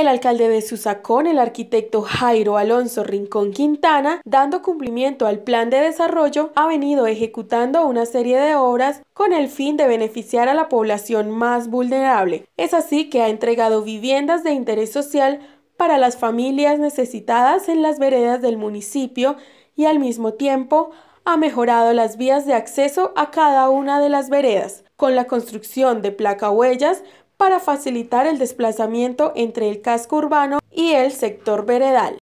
el alcalde de Susacón, el arquitecto Jairo Alonso Rincón Quintana, dando cumplimiento al plan de desarrollo, ha venido ejecutando una serie de obras con el fin de beneficiar a la población más vulnerable. Es así que ha entregado viviendas de interés social para las familias necesitadas en las veredas del municipio y al mismo tiempo ha mejorado las vías de acceso a cada una de las veredas, con la construcción de placa huellas para facilitar el desplazamiento entre el casco urbano y el sector veredal.